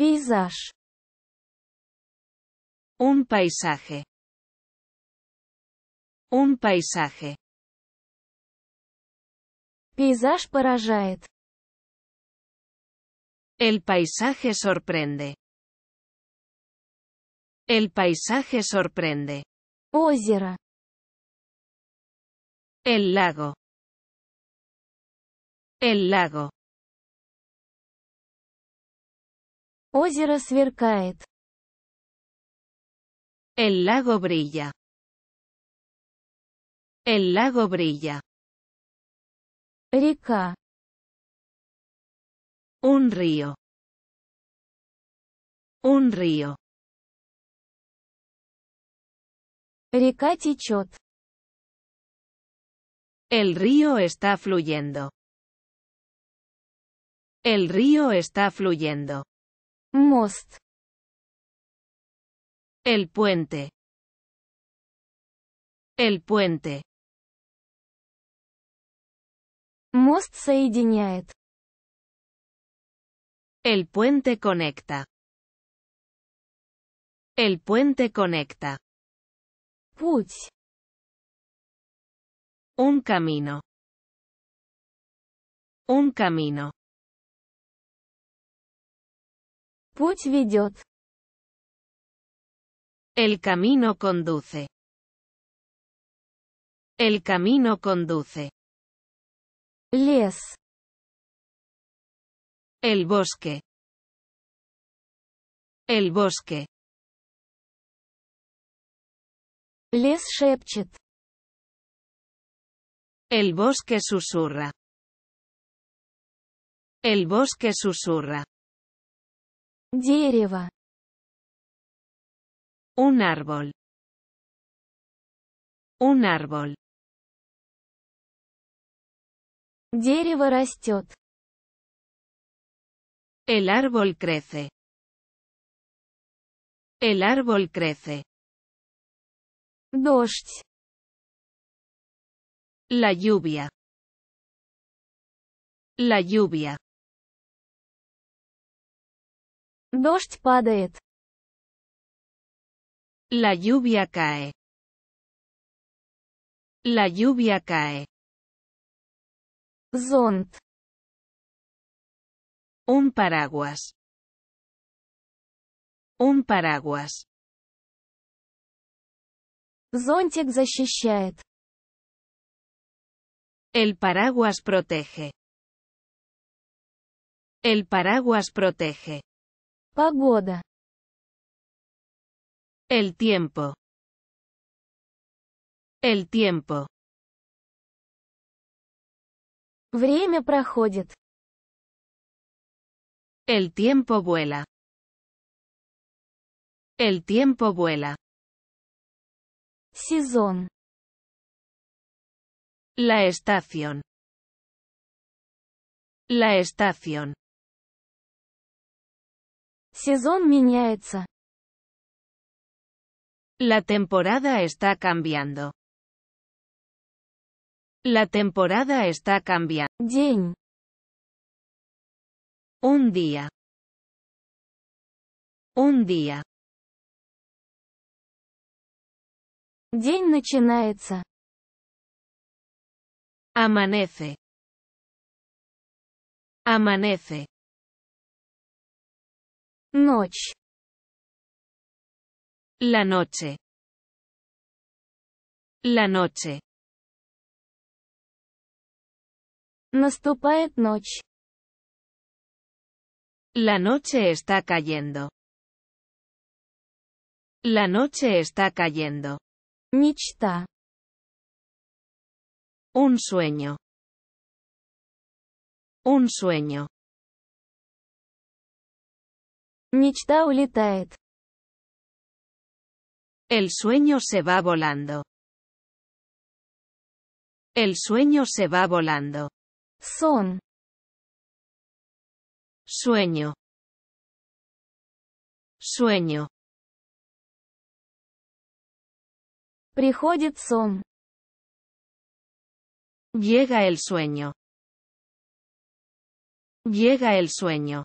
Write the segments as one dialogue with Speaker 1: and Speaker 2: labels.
Speaker 1: Paisaje. Un paisaje. Un paisaje. paisaje поражает. El paisaje sorprende. El paisaje sorprende. Озеро. El lago. El lago. El lago brilla. El lago brilla. Река. Un río. Un río. Река El río está fluyendo. El río está fluyendo. Most. El puente. El puente. Most соединяет. El puente conecta. El puente conecta. Путь. Un camino. Un camino. El camino conduce. El camino conduce. Les. El bosque. El bosque. Лес шепчет. El bosque susurra. El bosque susurra. Un árbol. Un árbol. El árbol crece. El árbol crece. La lluvia. La lluvia. Дождь La lluvia cae. La lluvia cae. Зонт. Un paraguas. Un paraguas. Зонтик защищает. El paraguas protege. El paraguas protege. Pagoda. El tiempo. El tiempo. Время проходит. El tiempo vuela. El tiempo vuela. Сезон. La estación. La estación. La temporada está cambiando. La temporada está cambiando. Un día. Un día. День Amanece. Amanece. Noche. La noche. La noche. Наступает noche. La noche está cayendo. La noche está cayendo. Nichta. Un sueño. Un sueño. El sueño se va volando. El sueño se va volando. Son Sueño. Sueño. Приходит Llega el sueño. Llega el sueño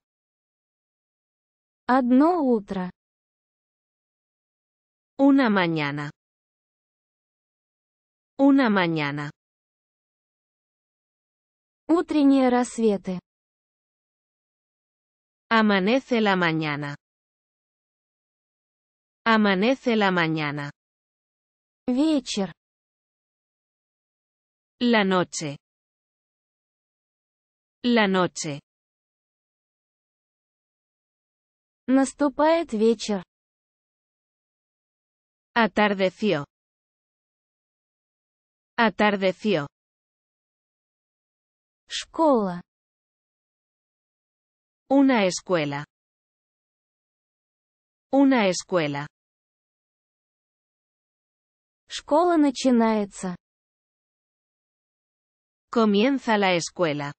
Speaker 1: no otra Una mañana. Una mañana. Утренние рассветы. Amanece la mañana. Amanece la mañana. Вечер. La noche. La noche. Наступает vecher. Atardeció. Atardeció. Школа. Una escuela. Una escuela. Школа начинается. Comienza la escuela.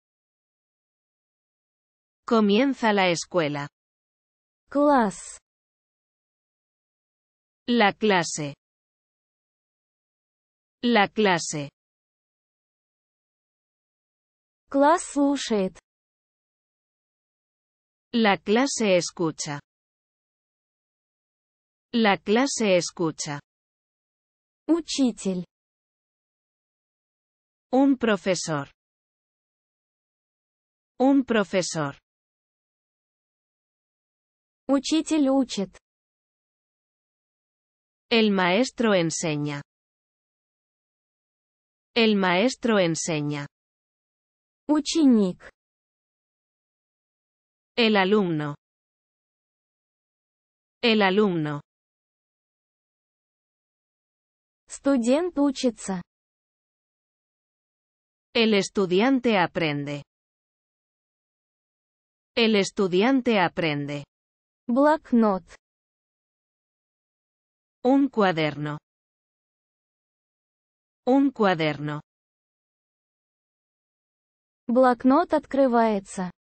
Speaker 1: Comienza la escuela clase La clase. La clase. La clase escucha. La clase escucha. Учитель. Un profesor. Un profesor. Учитель El maestro enseña. El maestro enseña. Ученик. El alumno. El alumno. Estudiante. El estudiante aprende. El estudiante aprende note, Un cuaderno. Un cuaderno. Блокнот открывается.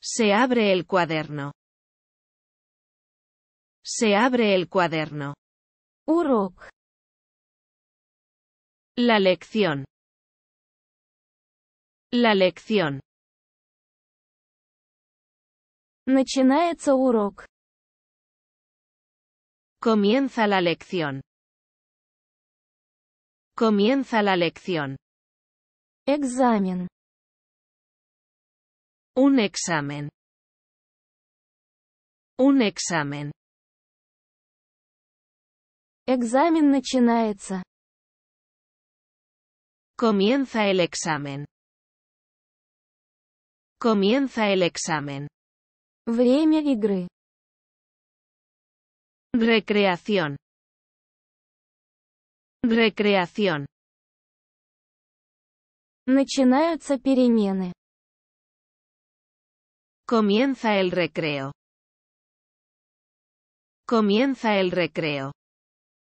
Speaker 1: Se abre el cuaderno. Se abre el cuaderno. urok La lección. La lección. Comienza la lección. Comienza la lección. Examen. Un examen. Un examen. Examen начинается. Comienza el examen. Comienza el examen. Recreación. Recreación. Начинаются перемены. Comienza el recreo. Comienza el recreo.